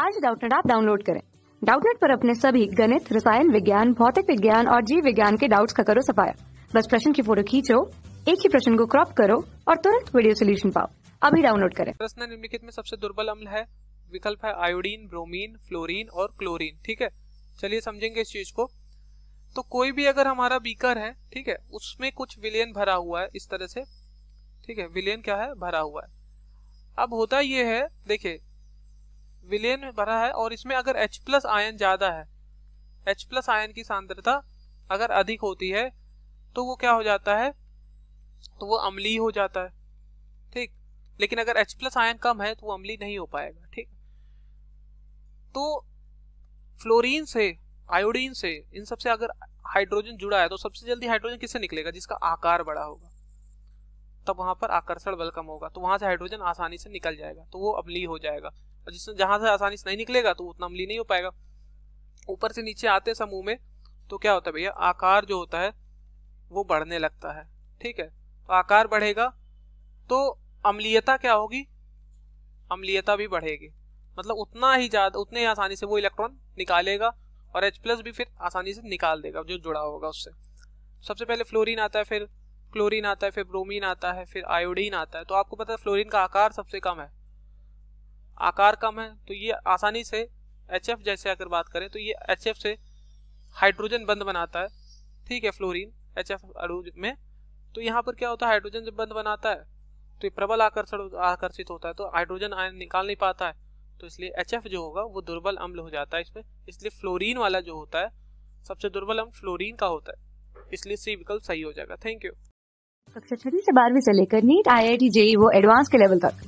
आज डाउटनेट आप डाउनलोड करें डाउटनेट पर अपने सभी गणित रसायन विज्ञान भौतिक विज्ञान और जीव विज्ञान के डाउट्स का करो सफाया बस प्रश्न की फोटो खींचो एक ही प्रश्न को क्रॉप करो और तुरंत वीडियो सोल्यूशन पाओ अभी डाउनलोड करें प्रश्न निम्नलिखित में सबसे दुर्बल अम्ल है विकल्प है आयोडीन ब्रोमीन फ्लोरीन और क्लोरीन ठीक है चलिए समझेंगे इस चीज को तो कोई भी अगर हमारा बीकर है ठीक है उसमें कुछ विलयन भरा हुआ है इस तरह से ठीक है विलयन क्या है भरा हुआ है अब होता यह है देखिये विलयन में भरा है और इसमें अगर H प्लस आयन ज्यादा है H प्लस आयन की सांद्रता अगर अधिक होती है तो वो क्या हो जाता है तो वो अमली हो जाता है ठीक लेकिन अगर H प्लस आयन कम है तो वो अम्लीय नहीं हो पाएगा ठीक तो फ्लोरीन से आयोडीन से इन सबसे अगर हाइड्रोजन जुड़ा है तो सबसे जल्दी हाइड्रोजन किससे निकलेगा जिसका आकार बड़ा होगा तब वहां पर आकर्षण बल कम होगा तो वहां से हाइड्रोजन आसानी से निकल जाएगा तो वो अमली हो जाएगा और जिसमें जहां से आसानी से नहीं निकलेगा तो उतना अमली नहीं हो पाएगा ऊपर से नीचे आते समूह में तो क्या होता है भैया आकार जो होता है वो बढ़ने लगता है ठीक है तो आकार बढ़ेगा तो अम्लीयता क्या होगी अम्लीयता भी बढ़ेगी मतलब उतना ही ज्यादा उतने ही आसानी से वो इलेक्ट्रॉन निकालेगा और H प्लस भी फिर आसानी से निकाल देगा जो जुड़ा होगा उससे सबसे पहले फ्लोरीन आता है फिर क्लोरीन आता है फिर ब्रोमीन आता है फिर आयोडीन आता है तो आपको पता है फ्लोरीन का आकार सबसे कम है आकार कम है तो ये आसानी से एच जैसे अगर बात करें तो ये एच से हाइड्रोजन बंद बनाता है ठीक है फ्लोरिन एच एफ में तो यहाँ पर क्या होता है हाइड्रोजन जब बंद बनाता है तो ये प्रबल आकर्षण आकर्षित होता है तो हाइड्रोजन आयन निकाल नहीं पाता है तो इसलिए एच जो होगा वो दुर्बल अम्ल हो जाता है इसमें इसलिए फ्लोरिन वाला जो होता है सबसे दुर्बल अम्ल फ्लोरिन का होता है इसलिए सी विकल्प सही हो जाएगा थैंक यू कक्षा छठी से बारहवीं से लेकर NEET I I T JEE वो एडवांस के लेवल तक